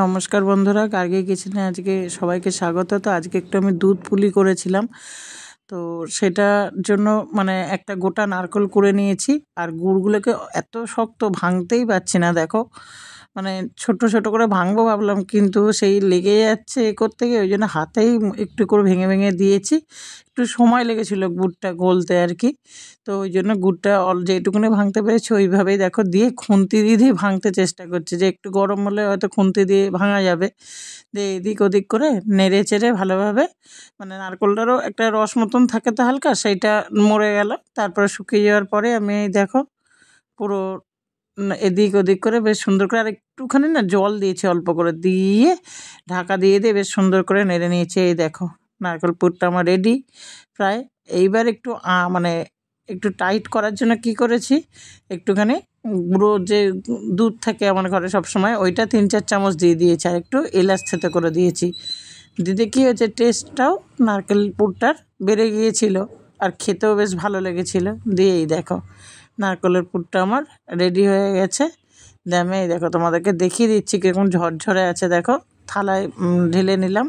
নমস্কার বন্ধুরা কার্গে কিচেনে আজকে সবাইকে স্বাগত তো আজকে একটু আমি দুধ পুলি করেছিলাম তো সেটার জন্য মানে একটা গোটা নারকল করে নিয়েছি আর গুড়গুলোকে এত শক্ত ভাঙতেই পারছি না দেখো মানে ছোট ছোট করে ভাঙবো ভাবলাম কিন্তু সেই লেগে যাচ্ছে এ করতে গিয়ে ওই জন্য হাতেই একটু করে ভেঙে ভেঙে দিয়েছি একটু সময় লেগেছিলো গুড়টা গলতে আর কি তো ওই জন্য গুড়টা অল যেটুকুনি ভাঙতে পেরেছি ওইভাবেই দেখো দিয়ে খুন্তি দিয়ে দিয়ে ভাঙতে চেষ্টা করছে যে একটু গরম হলে হয়তো খুন্তি দিয়ে ভাঙা যাবে দিয়ে এদিক ওদিক করে নেড়ে চেড়ে ভালোভাবে মানে নারকলটারও একটা রস মতন থাকে তো হালকা সেইটা মরে গেল তারপরে শুকিয়ে যাওয়ার পরে আমি দেখো পুরো এদিক ওদিক করে বেশ সুন্দর করে আর একটুখানি না জল দিয়েছে অল্প করে দিয়ে ঢাকা দিয়ে দিয়ে বেশ সুন্দর করে নেড়ে নিয়েছে এই দেখো নারকেল পুরটা আমার রেডি প্রায় এইবার একটু মানে একটু টাইট করার জন্য কি করেছি একটুখানি গুঁড়ো যে দুধ থাকে আমার ঘরে সব সময় ওইটা তিন চার চামচ দিয়ে দিয়েছি আর একটু এলাচ থেতে করে দিয়েছি দিদি কী হয়েছে টেস্টটাও নারকেল পুরটার বেড়ে গিয়েছিলো আর খেতেও বেশ ভালো লেগেছিলো দিয়েই দেখো নারকলের পুরটা আমার রেডি হয়ে গেছে দামে এই দেখো তোমাদেরকে দেখিয়ে দিচ্ছি কীরকম ঝরঝরে আছে দেখো থালায় ঢেলে নিলাম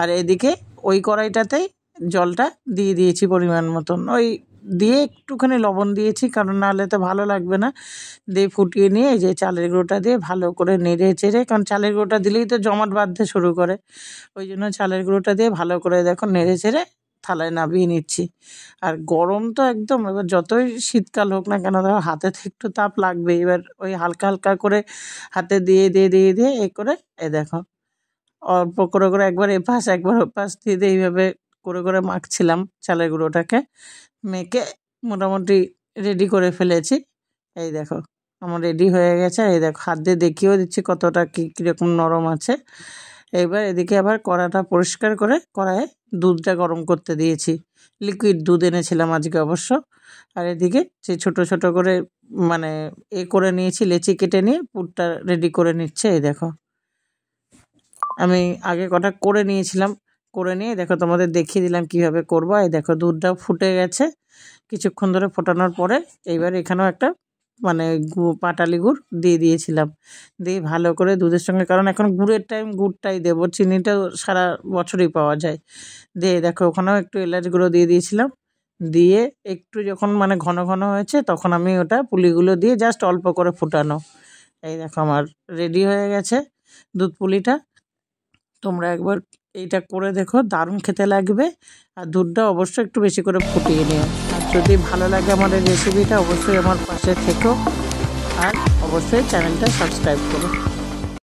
আর এদিকে ওই কড়াইটাতেই জলটা দিয়ে দিয়েছি পরিমাণ মতন ওই দিয়ে একটুখানি লবণ দিয়েছি কারণ নাহলে তো ভালো লাগবে না দিয়ে ফুটিয়ে নিয়ে এই যে চালের গুঁড়োটা দিয়ে ভালো করে নেড়ে চেড়ে কারণ চালের গুঁড়োটা দিলেই তো জমাট বাঁধতে শুরু করে ওই জন্য চালের গুঁড়োটা দিয়ে ভালো করে দেখো নেড়ে চেড়ে থালায় নামিয়ে নিচ্ছি আর গরম তো একদম এবার যতই শীতকাল হোক না কেন ধরো হাতে একটু তাপ লাগবে এবার ওই হালকা হালকা করে হাতে দিয়ে দিয়ে দিয়ে দিয়ে এ করে এ দেখো অল্প করে করে একবার এপাশ একবার ওপাশ দিয়ে দিয়ে এইভাবে করে করে মাখছিলাম চালের গুঁড়োটাকে মেখে মোটামুটি রেডি করে ফেলেছি এই দেখো আমার রেডি হয়ে গেছে এই দেখো হাত দিয়ে দেখিয়েও দিচ্ছি কতটা কী কীরকম নরম আছে এবার এদিকে আবার কড়াটা পরিষ্কার করে কড়াইয়ে দুধটা গরম করতে দিয়েছি লিকুইড দুধ এনেছিলাম আজকে অবশ্য আর এদিকে সে ছোট ছোট করে মানে এ করে নিয়েছি লেচি কেটে নিয়ে পুরটা রেডি করে নিচ্ছে এই দেখো আমি আগে কটা করে নিয়েছিলাম করে নিয়ে দেখো তোমাদের দেখিয়ে দিলাম কিভাবে করবো এই দেখো দুধটা ফুটে গেছে কিছুক্ষণ ধরে ফোটানোর পরে এইবার এখানেও একটা মানে পাটালি গুড় দিয়ে দিয়েছিলাম দিয়ে ভালো করে দুধের সঙ্গে কারণ এখন গুড়ের টাইম গুড়টাই দেবো চিনিটা সারা বছরই পাওয়া যায় দিয়ে দেখো ওখানেও একটু এলাচ গুঁড়ো দিয়ে দিয়েছিলাম দিয়ে একটু যখন মানে ঘন ঘন হয়েছে তখন আমি ওটা পুলিগুলো দিয়ে জাস্ট অল্প করে ফুটানো এই দেখো আমার রেডি হয়ে গেছে দুধ পুলিটা তোমরা একবার এইটা করে দেখো দারুণ খেতে লাগবে আর দুধটা অবশ্যই একটু বেশি করে ফুটিয়ে নিও আর যদি ভালো লাগে আমার রেসিপিটা অবশ্যই আমার পাশে থেকো আর অবশ্যই চ্যানেলটা সাবস্ক্রাইব করো